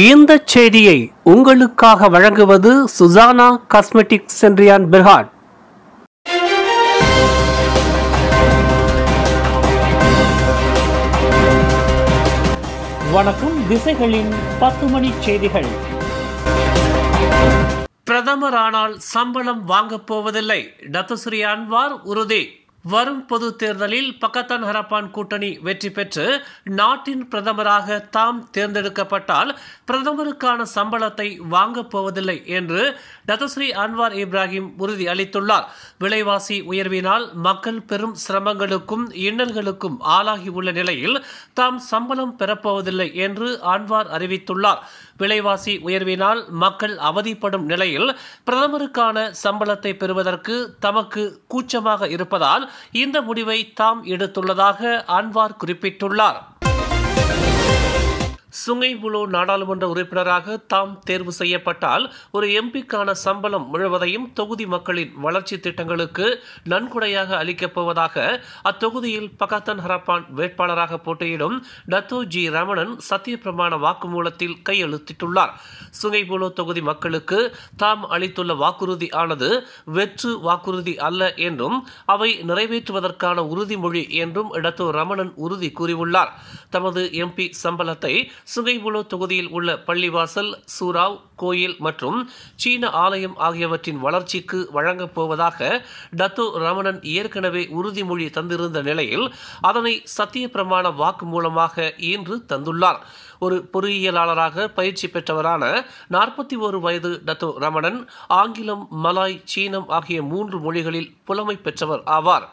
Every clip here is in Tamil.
இந்த செய்தியை உங்களுக்காக வழங்குவது சுசானா காஸ்மெட்டிக் சென்ட்ரியான் பெர்ஹாட் வணக்கம் திசைகளின் பத்து மணி செய்திகள் பிரதமரானால் சம்பளம் வாங்கப் போவதில்லை டத்துஸ்ரீ அன்வார் உறுதி வரும் பொது தேர்தலில் பக்கத்தான் ஹரப்பான் கூட்டணி வெற்றி பெற்று நாட்டின் பிரதமராக தாம் தேர்ந்தெடுக்கப்பட்டால் பிரதமருக்கான சம்பளத்தை வாங்கப் போவதில்லை என்று டதஸ்ரீ அன்வார் இப்ராஹிம் உறுதி அளித்துள்ளார் விலைவாசி உயர்வினால் மக்கள் பெரும் சிரமங்களுக்கும் இன்னல்களுக்கும் ஆளாகியுள்ள நிலையில் தாம் சம்பளம் பெறப்போவதில்லை என்று அன்வார் அறிவித்துள்ளார் விலைவாசி உயர்வினால் மக்கள் அவதிப்படும் நிலையில் பிரதமருக்கான சம்பளத்தை பெறுவதற்கு தமக்கு கூச்சமாக இருப்பதால் இந்த முடிவை தாம் எடுத்துள்ளதாக அன்வார் குறிப்பிட்டுள்ளார் சுங்கைபுலோ நாடாளுமன்ற உறுப்பினராக தாம் தேர்வு செய்யப்பட்டால் ஒரு எம்பிக்கான சம்பளம் முழுவதையும் தொகுதி மக்களின் வளர்ச்சி திட்டங்களுக்கு நன்கொடையாக அளிக்கப் போவதாக அத்தொகுதியில் பகாத்தன் ஹரப்பான் வேட்பாளராக போட்டியிடும் டத்தோ ஜி ரமணன் சத்தியப்பிரமாண வாக்குமூலத்தில் கையெழுத்திட்டுள்ளார் சுங்கைபுலோ தொகுதி மக்களுக்கு தாம் அளித்துள்ள வாக்குறுதி ஆனது வெற்று வாக்குறுதி அல்ல என்றும் அவை நிறைவேற்றுவதற்கான உறுதிமொழி என்றும் டத்தோ ரமணன் உறுதி கூறியுள்ளார் தமது எம்பி சம்பளத்தை சுகைபுலோ தொகுதியில் உள்ள பள்ளிவாசல் சூராவ் கோயில் மற்றும் சீன ஆலயம் ஆகியவற்றின் வளர்ச்சிக்கு வழங்கப் போவதாக டத்து ரமணன் ஏற்கனவே உறுதிமொழி தந்திருந்த நிலையில் அதனை சத்திய பிரமாண வாக்கு மூலமாக இன்று தந்துள்ளார் ஒரு பொறியியலாளராக பயிற்சி பெற்றவரான நாற்பத்தி ஒரு வயது டத்து ரமணன் ஆங்கிலம் மலாய் சீனம் ஆகிய மூன்று மொழிகளில் புலமை பெற்றவர் ஆவார்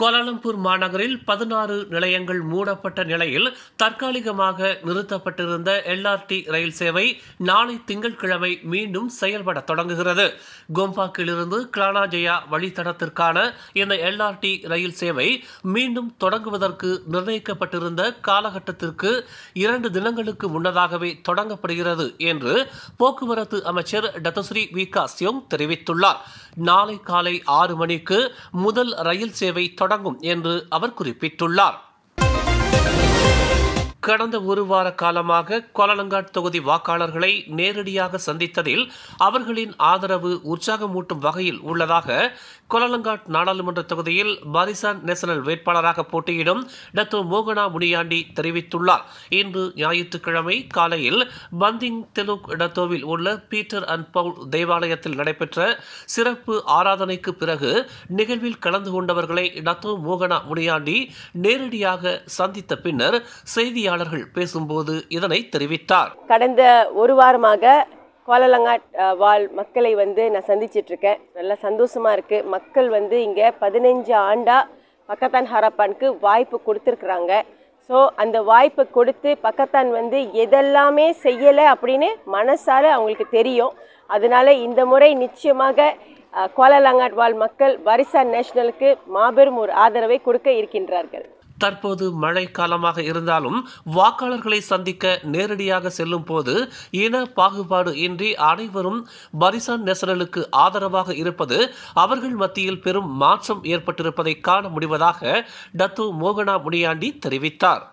கோலாலம்பூர் மாநகரில் பதினாறு நிலையங்கள் மூடப்பட்ட நிலையில் தற்காலிகமாக நிறுத்தப்பட்டிருந்த எல்ஆர்டி ரயில் சேவை நாளை திங்கட்கிழமை மீண்டும் செயல்பட தொடங்குகிறது கோம்பாக்கிலிருந்து கிளானாஜயா வழித்தடத்திற்கான இந்த எல்ஆர்டி ரயில் சேவை மீண்டும் தொடங்குவதற்கு நிர்ணயிக்கப்பட்டிருந்த காலகட்டத்திற்கு இரண்டு தினங்களுக்கு முன்னதாகவே தொடங்கப்படுகிறது என்று போக்குவரத்து அமைச்சர் டத்தஸ்ரீ வி சியோங் தெரிவித்துள்ளார் நாளை காலை ஆறு மணிக்கு முதல் ரயில் சேவை தொடங்க தொடங்கும் என்று அவர் குறிப்பிட்டுள்ளார் கடந்த ஒரு வார காலமாக கோலாலங்காட் தொகுதி வாக்காளர்களை நேரடியாக சந்தித்ததில் அவர்களின் ஆதரவு உற்சாகமூட்டும் வகையில் உள்ளதாக கோலாலங்காட் நாடாளுமன்ற தொகுதியில் பாரிசான் நேஷனல் வேட்பாளராக போட்டியிடும் டத்தோ மோகனா முனியாண்டி தெரிவித்துள்ளார் இன்று ஞாயிற்றுக்கிழமை காலையில் பந்திங் தெலுக் டத்தோவில் உள்ள பீட்டர் அண்ட் பவுல் தேவாலயத்தில் நடைபெற்ற சிறப்பு ஆராதனைக்கு பிறகு நிகழ்வில் கலந்து கொண்டவர்களை டத்தோ மோகனா முனியாண்டி நேரடியாக சந்தித்த பின்னர் செய்தியாளர் செய்தியாளர்கள் பேசும்போது இதனை தெரிவித்தார் கடந்த ஒரு வாரமாக கோலலங்காட் வாழ் மக்களை வந்து நான் சந்திச்சிட்டு இருக்கேன் நல்லா சந்தோஷமா இருக்கு மக்கள் வந்து இங்கே பதினஞ்சு ஆண்டா பக்கத்தான் ஹரப்பானுக்கு வாய்ப்பு கொடுத்துருக்குறாங்க ஸோ அந்த வாய்ப்பு கொடுத்து பக்கத்தான் வந்து எதெல்லாமே செய்யலை அப்படின்னு மனசால் அவங்களுக்கு தெரியும் அதனால இந்த முறை நிச்சயமாக கோலலங்காட் வாழ் மக்கள் வரிசா நேஷனலுக்கு மாபெரும் ஒரு ஆதரவை கொடுக்க இருக்கின்றார்கள் தற்போது மழை காலமாக இருந்தாலும் வாக்காளர்களை சந்திக்க நேரடியாக செல்லும் போது இன பாகுபாடு இன்றி அனைவரும் பரிசான் நெசனலுக்கு ஆதரவாக இருப்பது அவர்கள் மத்தியில் பெரும் மாற்றம் ஏற்பட்டிருப்பதை காண முடிவதாக டத்து மோகனா முனியாண்டி தெரிவித்தார்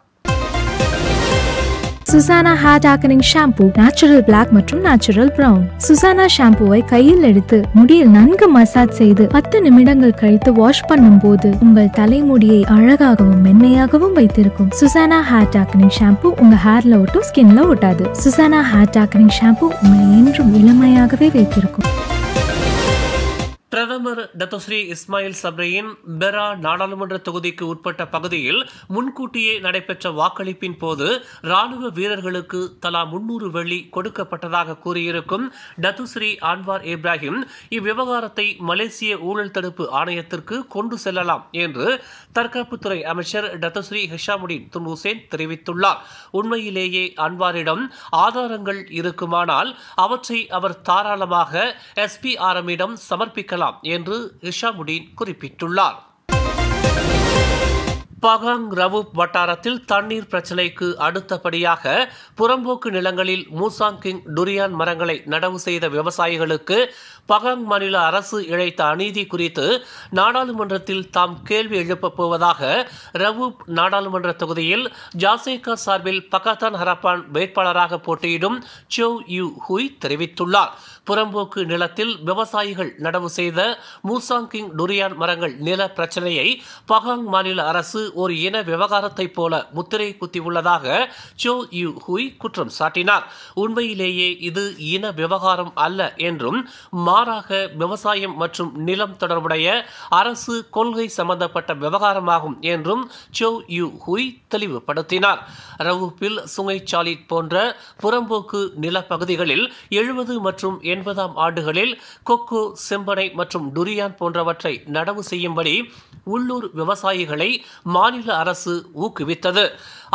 Suzana hair darkening shampoo natural black மற்றும் நேச்சுரல் பிரவுன் சுசானா ஷாம்புவை கையில் எடுத்து முடியில் நன்கு மசாஜ் செய்து பத்து நிமிடங்கள் கழித்து வாஷ் பண்ணும் போது உங்கள் தலைமுடியை அழகாகவும் மென்மையாகவும் வைத்திருக்கும் சுசானா ஹேர் டாக்கனிங் ஷாம்பு உங்க ஹேர்ல ஒட்டும் ஸ்கின்ல ஒட்டாது சுசானா ஹேர் டாக்கனிங் ஷாம்பு உங்களை என்றும் இளமையாகவே வைத்திருக்கும் பிரதமர் டத்தோஸ்ரீ இஸ்மாயில் சப்ரியின் பெரா நாடாளுமன்ற தொகுதிக்கு உட்பட்ட பகுதியில் முன்கூட்டியே நடைபெற்ற வாக்களிப்பின் போது ராணுவ வீரர்களுக்கு தலா முன்னூறு வெள்ளி கொடுக்கப்பட்டதாக கூறியிருக்கும் டத்துஸ்ரீ ஆன்வார் இப்ராஹிம் இவ்விவகாரத்தை மலேசிய ஊழல் தடுப்பு ஆணையத்திற்கு கொண்டு செல்லலாம் என்று தற்காப்புத்துறை அமைச்சர் டத்துஸ்ரீ ஹிஷாமுடின் துன் ஹுசேன் தெரிவித்துள்ளார் உண்மையிலேயே அன்வாரிடம் ஆதாரங்கள் இருக்குமானால் அவற்றை அவர் தாராளமாக எஸ்பிஆர்எம்மிடம் சமர்ப்பிக்கலாம் செய்யலாம் என்று இஷாமுடீன் குறிப்பிட்டுள்ளார் பகாங் ரவுப் வட்டாரத்தில் தண்ணீர் பிரச்சினைக்கு அடுத்தபடியாக புறம்போக்கு நிலங்களில் மூசாங் கிங் டுரியான் மரங்களை நடவு செய்த விவசாயிகளுக்கு பகாங் மாநில அரசு இழைத்த அநீதி குறித்து நாடாளுமன்றத்தில் தாம் கேள்வி எழுப்பப் போவதாக ரவூப் நாடாளுமன்ற தொகுதியில் ஜாசேகா சார்பில் பகாத்தான் ஹரப்பான் வேட்பாளராக போட்டியிடும் சோ யூ ஹுய் தெரிவித்துள்ளார் புறம்போக்கு நிலத்தில் விவசாயிகள் நடவு செய்த மூசாங் கிங் டுரியான் மரங்கள் நில பிரச்சனையை பகாங் மாநில அரசு ஒரு இன விவகாரத்தைப் போல முத்திரை குத்தியுள்ளதாக சோ யூ ஹுய் குற்றம் சாட்டினார் உண்மையிலேயே இது இன விவகாரம் அல்ல என்றும் மாறாக விவசாயம் மற்றும் நிலம் தொடர்புடைய அரசு கொள்கை சம்பந்தப்பட்ட விவகாரமாகும் என்றும் சோ யூ ஹுய் தெளிவுபடுத்தினார் ரவுப்பில் சுங்கைச்சாலி போன்ற புறம்போக்கு நிலப்பகுதிகளில் எழுபது மற்றும் எண்பதாம் ஆண்டுகளில் கொக்கு செம்பனை மற்றும் டுரியான் போன்றவற்றை நடவு செய்யும்படி உள்ளூர் விவசாயிகளை மாநில அரசு ஊக்குவித்தது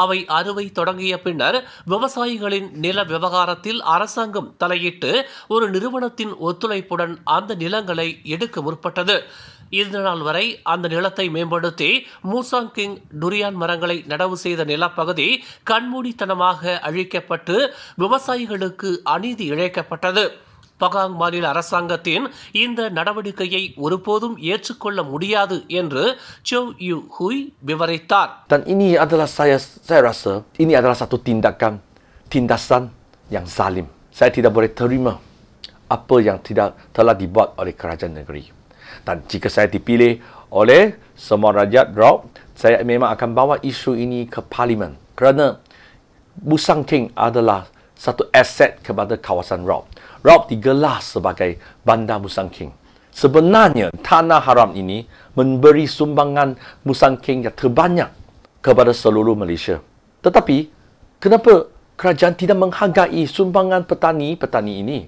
அவை அறுவை தொடங்கிய பின்னர் விவசாயிகளின் நில விவகாரத்தில் அரசாங்கம் தலையிட்டு ஒரு நிறுவனத்தின் ஒத்துழைப்புடன் அந்த நிலங்களை எடுக்க முற்பட்டது இந்த நாள் வரை அந்த நிலத்தை மேம்படுத்தி மூசாங் கிங் டுரியான் மரங்களை நடவு செய்த நிலப்பகுதி கண்மூடித்தனமாக அழிக்கப்பட்டு விவசாயிகளுக்கு அநீதி இழைக்கப்பட்டது பகாங் மாநில அரசாங்கத்தின் இந்த நடவடிக்கையை ஒருபோதும் ஏற்றுக்கொள்ள முடியாது என்று சோ யு ஹூய் விவரித்தார் dan ini adalah saya saya rasa ini adalah satu tindakan tindasan yang zalim saya tidak boleh terima apa yang tidak telah dibuat oleh kerajaan negeri dan jika saya dipilih oleh semua rakyat drop saya memang akan bawa isu ini ke parlimen kerana Busan King adalah satu aset kepada kawasan Rob. Rob digelar sebagai Bandar Musang King. Sebenarnya, tanah haram ini memberi sumbangan Musang King yang terbanyak kepada seluruh Malaysia. Tetapi, kenapa kerajaan tidak menghargai sumbangan petani-petani ini?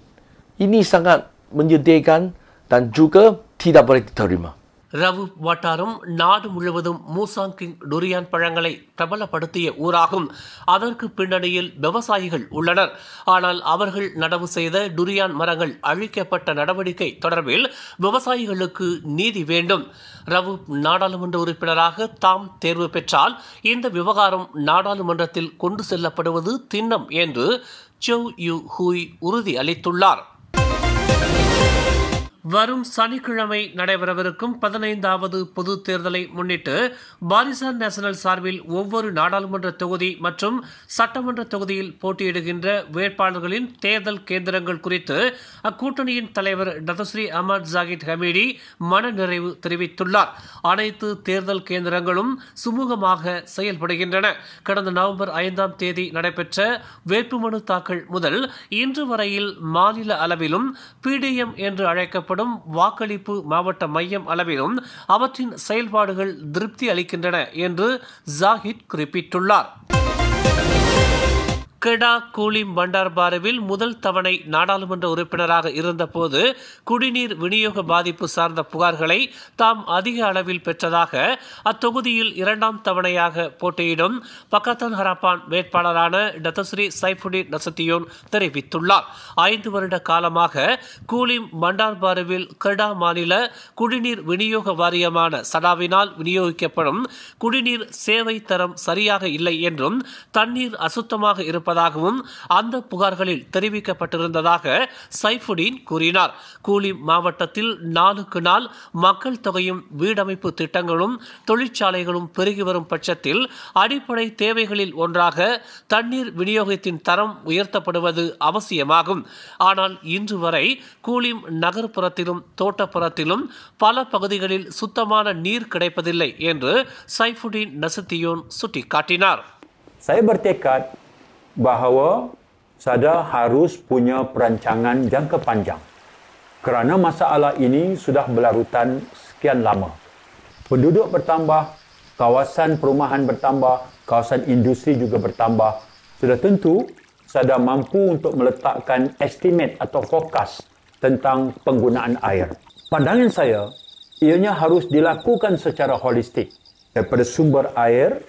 Ini sangat menyedihkan dan juga tidak boleh diterima. ரவு வட்டாரம் நாடு முழுவதும் மூசாங்கிங் டுரியான் பழங்களை பிரபலப்படுத்திய ஊராகும் அதற்கு பின்னணியில் விவசாயிகள் உள்ளனர் ஆனால் அவர்கள் நடவு செய்த டுரியான் மரங்கள் அழிக்கப்பட்ட நடவடிக்கை தொடர்பில் விவசாயிகளுக்கு நீதி வேண்டும் ரவு நாடாளுமன்ற உறுப்பினராக தாம் தேர்வு பெற்றால் இந்த விவகாரம் நாடாளுமன்றத்தில் கொண்டு செல்லப்படுவது திண்ணம் என்று செவ் யூ ஹூய் உறுதி அளித்துள்ளார் வரும் சனிக்கிழமை நடைபெறவிருக்கும் பதினைந்தாவது பொது தேர்தலை முன்னிட்டு பாரிசான் நேஷனல் சார்பில் ஒவ்வொரு நாடாளுமன்ற தொகுதி மற்றும் சட்டமன்ற தொகுதியில் போட்டியிடுகின்ற வேட்பாளர்களின் தேர்தல் கேந்திரங்கள் குறித்து அக்கூட்டணியின் தலைவர் டதஸ்ரீ அமர் ஜாகித் ஹமீடி மனநிறைவு தெரிவித்துள்ளார் அனைத்து தேர்தல் கேந்திரங்களும் சுமூகமாக செயல்படுகின்றன கடந்த நவம்பர் ஐந்தாம் தேதி நடைபெற்ற வேட்புமனு தாக்கல் முதல் இன்று வரையில் மாநில அளவிலும் பிடிஎம் என்று அழைக்கப்படும் செய்யப்படும் வாக்களிப்பு மாவட்ட மையம் அளவிலும் அவற்றின் செயல்பாடுகள் திருப்தி அளிக்கின்றன என்று ஜாஹித் குறிப்பிட்டுள்ளார் கெடா கூலிம் பண்டார்பாருவில் முதல் தவணை நாடாளுமன்ற உறுப்பினராக இருந்தபோது குடிநீர் விநியோக பாதிப்பு சார்ந்த புகார்களை தாம் அதிக அளவில் பெற்றதாக அத்தொகுதியில் இரண்டாம் தவணையாக போட்டியிடும் பக்கத்தன் ஹராப்பான் வேட்பாளரான டத்தஸ்ரீ சைஃபுடின் நசத்தியோன் தெரிவித்துள்ளார் ஐந்து வருட காலமாக கூலிம் பண்டார்பாருவில் கெடா மாநில குடிநீர் விநியோக வாரியமான சடாவினால் விநியோகிக்கப்படும் குடிநீர் சேவை தரம் சரியாக இல்லை என்றும் தண்ணீர் அசுத்தமாக இருப்ப இருப்பதாகவும் அந்த புகார்களில் தெரிவிக்கப்பட்டிருந்ததாக சைஃபுடீன் கூறினார் கூலி மாவட்டத்தில் நாளுக்கு நாள் மக்கள் தொகையும் வீடமைப்பு திட்டங்களும் தொழிற்சாலைகளும் பெருகி வரும் பட்சத்தில் அடிப்படை தேவைகளில் ஒன்றாக தண்ணீர் விநியோகத்தின் தரம் உயர்த்தப்படுவது அவசியமாகும் ஆனால் இன்று வரை கூலிம் நகர்ப்புறத்திலும் தோட்டப்புறத்திலும் பல பகுதிகளில் சுத்தமான நீர் கிடைப்பதில்லை என்று சைஃபுடீன் நசத்தியோன் சுட்டிக்காட்டினார் சைபர் தேக்காட் bahawa SADA harus punya perancangan jangka panjang kerana masalah ini sudah berlarutan sekian lama. Penduduk bertambah, kawasan perumahan bertambah, kawasan industri juga bertambah. Sudah tentu SADA mampu untuk meletakkan estimate atau fokus tentang penggunaan air. Pandangan saya, ianya harus dilakukan secara holistik daripada sumber air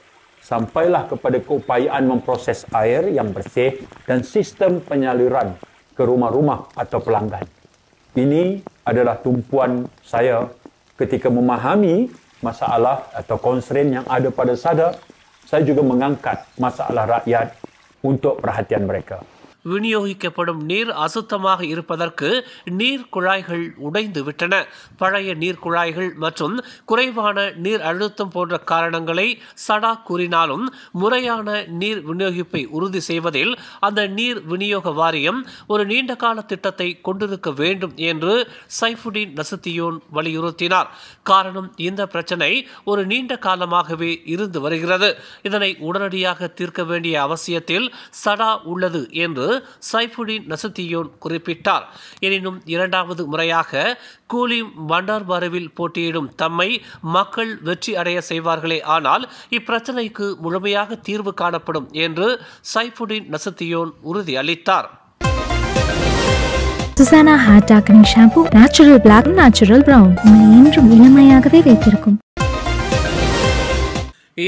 sampailah kepada keupayaan memproses air yang bersih dan sistem penyaliran ke rumah-rumah atau pelanggan. Ini adalah tumpuan saya ketika memahami masalah atau konstrin yang ada pada sadar. saya juga mengangkat masalah rakyat untuk perhatian mereka. விநியோகிக்கப்படும் நீர் அசுத்தமாக இருப்பதற்கு நீர் குழாய்கள் உடைந்து விட்டன பழைய நீர் குழாய்கள் மற்றும் குறைவான நீர் அழுத்தம் போன்ற காரணங்களை சடா கூறினாலும் முறையான நீர் விநியோகிப்பை உறுதி செய்வதில் அந்த நீர் விநியோக வாரியம் ஒரு நீண்ட கால திட்டத்தை கொண்டிருக்க வேண்டும் என்று சைஃபுடின் நசத்தியோன் வலியுறுத்தினார் காரணம் இந்த பிரச்சனை ஒரு நீண்ட காலமாகவே இருந்து வருகிறது இதனை உடனடியாக தீர்க்க வேண்டிய அவசியத்தில் சடா உள்ளது என்று சைஃபுடின் நசத்தியோன் குறிப்பிட்டார் எனினும் இரண்டாவது முறையாக கூலி மண்டார்பாருவில் போட்டியிடும் தம்மை மக்கள் வெற்றி அடைய செய்வார்களே ஆனால் இப்பிரச்சினைக்கு முழுமையாக தீர்வு காணப்படும் என்று சைஃபுடின் நசத்தியோன் உறுதியளித்தார் Suzana hair darkening shampoo natural black natural brown உங்களை என்றும் இளமையாகவே வைத்திருக்கும்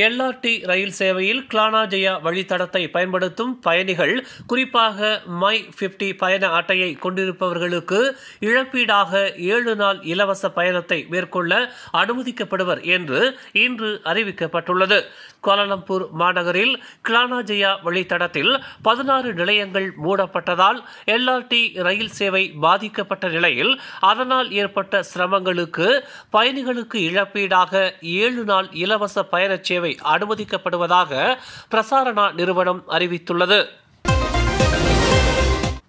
எல்ஆர்டி ரயில் சேவையில் கிளானாஜயா வழித்தடத்தை பயன்படுத்தும் பயணிகள் குறிப்பாக மை பிப்டி பயண அட்டையை கொண்டிருப்பவர்களுக்கு இழப்பீடாக ஏழு நாள் இலவச பயணத்தை மேற்கொள்ள அனுமதிக்கப்படுவர் என்று இன்று அறிவிக்கப்பட்டுள்ளது கோலாலம்பூர் மாநகரில் கிளானாஜயா வழித்தடத்தில் பதினாறு நிலையங்கள் மூடப்பட்டதால் எல்ஆர்டி ரயில் சேவை பாதிக்கப்பட்ட நிலையில் அதனால் ஏற்பட்ட சிரமங்களுக்கு பயணிகளுக்கு இழப்பீடாக ஏழு நாள் இலவச பயணச் சேவை அனுமதிக்கப்படுவதாக பிரசாரணா நிறுவனம் அறிவித்துள்ளது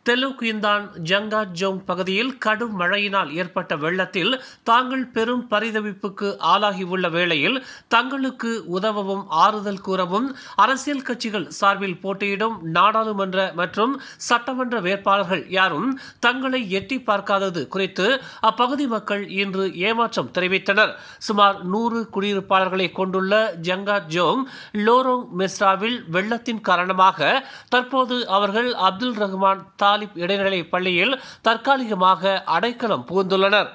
தெலு இந்தான் ஜங்கா ஜோங் பகுதியில் கடும் மழையினால் ஏற்பட்ட வெள்ளத்தில் தாங்கள் பெரும் பரிதவிப்புக்கு ஆளாகியுள்ள வேளையில் தங்களுக்கு உதவவும் ஆறுதல் கூறவும் அரசியல் கட்சிகள் சார்பில் போட்டியிடும் நாடாளுமன்ற மற்றும் சட்டமன்ற வேட்பாளர்கள் யாரும் தங்களை எட்டி பார்க்காதது குறித்து அப்பகுதி மக்கள் இன்று ஏமாற்றம் தெரிவித்தனர் சுமார் நூறு குடியிருப்பாளர்களை கொண்டுள்ள ஜங்கா ஜோங் லோரோங் மெஸ்ராவில் வெள்ளத்தின் காரணமாக தற்போது அவர்கள் அப்துல் ரஹ்மான் தா தாலிப் இடைநிலை பள்ளியில் தற்காலிகமாக அடைக்கலம் புகுந்துள்ளனர்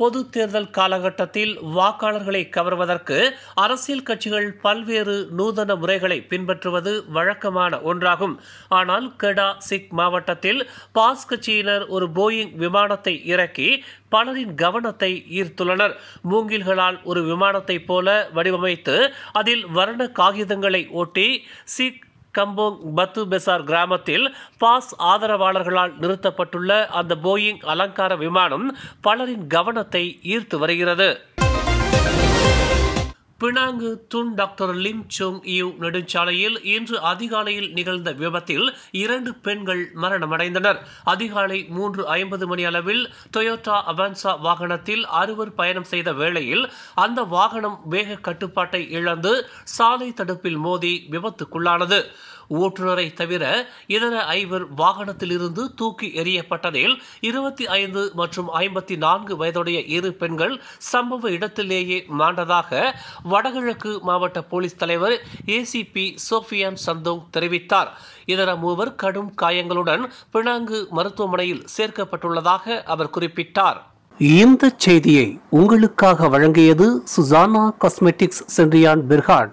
பொது தேர்தல் காலகட்டத்தில் வாக்காளர்களை கவர்வதற்கு அரசியல் கட்சிகள் பல்வேறு நூதன முறைகளை பின்பற்றுவது வழக்கமான ஒன்றாகும் ஆனால் கெடா சிக் மாவட்டத்தில் பாஸ் கட்சியினர் ஒரு போயிங் விமானத்தை இறக்கி பலரின் கவனத்தை ஈர்த்துள்ளனர் மூங்கில்களால் ஒரு விமானத்தைப் போல வடிவமைத்து அதில் வர்ண காகிதங்களை ஒட்டி சிக் கம்போங் பத்து பெசார் கிராமத்தில் பாஸ் ஆதரவாளர்களால் நிறுத்தப்பட்டுள்ள அந்த போயிங் அலங்கார விமானம் பலரின் கவனத்தை ஈர்த்து வருகிறது Penang Tun doctor Lim Chong Eu நெடுஞ்சாலையில் இன்று அதிகாலையில் நிகழ்ந்த விபத்தில் இரண்டு பெண்கள் மரணமடைந்தனர் அதிகாலை மூன்று ஐம்பது மணி அளவில் டொயோட்டா அவன்சா வாகனத்தில் அறுவர் பயணம் செய்த வேளையில் அந்த வாகனம் வேக கட்டுப்பாட்டை இழந்து சாலை தடுப்பில் மோதி விபத்துக்குள்ளானது ஓட்டுநரை தவிர இதர ஐவர் வாகனத்திலிருந்து தூக்கி எறியப்பட்டதில் இருபத்தி ஐந்து மற்றும் ஐம்பத்தி நான்கு வயதுடைய இரு பெண்கள் சம்பவ இடத்திலேயே மாண்டதாக வடகிழக்கு மாவட்ட போலீஸ் தலைவர் ஏசிபி சோஃபியான் சந்தோங் தெரிவித்தார் இதர மூவர் கடும் காயங்களுடன் பினாங்கு மருத்துவமனையில் சேர்க்கப்பட்டுள்ளதாக அவர் குறிப்பிட்டார் இந்த செய்தியை உங்களுக்காக வழங்கியது சுசானா காஸ்மெட்டிக்ஸ் சென்றியான் பிர்ஹாட்